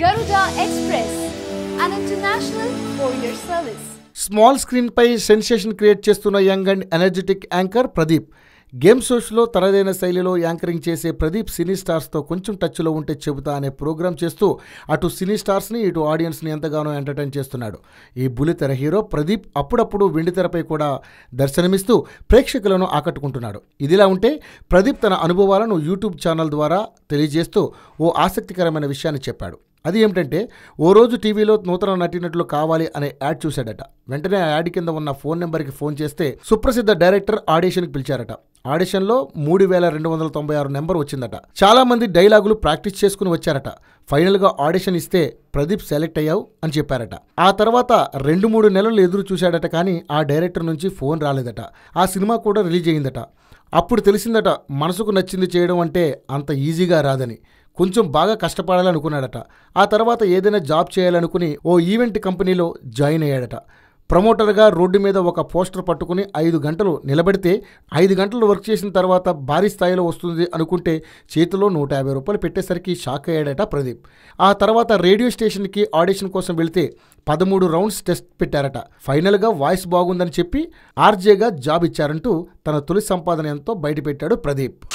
Garuda express an international courier service small స్క్రీన్పై sensation create చేస్తున్న young and energetic anchor Pradeep game షోస్లో తనదైన శైలిలో యాంకరింగ్ చేసే ప్రదీప్ సినీ స్టార్స్తో కొంచెం టచ్లో ఉంటే చెబుతా అనే ప్రోగ్రామ్ చేస్తూ అటు సినీ స్టార్స్ని ఇటు ఆడియన్స్ని ఎంతగానో ఎంటర్టైన్ చేస్తున్నాడు ఈ బులితెర హీరో ప్రదీప్ అప్పుడప్పుడు వెండితెరపై కూడా దర్శనమిస్తూ ప్రేక్షకులను ఆకట్టుకుంటున్నాడు ఇదిలా ఉంటే ప్రదీప్ తన అనుభవాలను యూట్యూబ్ ఛానల్ ద్వారా తెలియజేస్తూ ఓ ఆసక్తికరమైన విషయాన్ని చెప్పాడు అది ఏమిటంటే ఓ రోజు టీవీలో నూతన నటినట్లు కావాలి అనే యాడ్ చూశాడట వెంటనే ఆ యాడ్ కింద ఉన్న ఫోన్ నెంబర్కి ఫోన్ చేస్తే సుప్రసిద్ధ డైరెక్టర్ ఆడిషన్కి పిలిచారట ఆడిషన్లో మూడు వేల రెండు వందల తొంభై ఆరు నెంబర్ వచ్చిందట చాలా మంది డైలాగులు ప్రాక్టీస్ చేసుకుని వచ్చారట ఫైనల్గా ఆడిషన్ ఇస్తే ప్రదీప్ సెలెక్ట్ అయ్యావు అని చెప్పారట ఆ తర్వాత రెండు మూడు నెలలు ఎదురు చూశాడట కానీ ఆ డైరెక్టర్ నుంచి ఫోన్ రాలేదట ఆ సినిమా కూడా రిలీజ్ అయిందట అప్పుడు తెలిసిందట మనసుకు నచ్చింది చేయడం అంటే అంత ఈజీగా రాదని కొంచెం బాగా కష్టపడాలనుకున్నాడట ఆ తర్వాత ఏదైనా జాబ్ చేయాలనుకుని ఓ ఈవెంట్ కంపెనీలో జాయిన్ అయ్యాడట ప్రమోటర్గా రోడ్డు మీద ఒక పోస్టర్ పట్టుకుని ఐదు గంటలు నిలబెడితే ఐదు గంటలు వర్క్ చేసిన తర్వాత భారీ స్థాయిలో వస్తుంది అనుకుంటే చేతిలో నూట యాభై రూపాయలు పెట్టేసరికి షాక్ అయ్యాడట ప్రదీప్ ఆ తర్వాత రేడియో స్టేషన్కి ఆడిషన్ కోసం వెళితే పదమూడు రౌండ్స్ టెస్ట్ పెట్టారట ఫైనల్గా వాయిస్ బాగుందని చెప్పి ఆర్జేగా జాబ్ ఇచ్చారంటూ తన తొలి సంపాదన ఎంతో బయటపెట్టాడు ప్రదీప్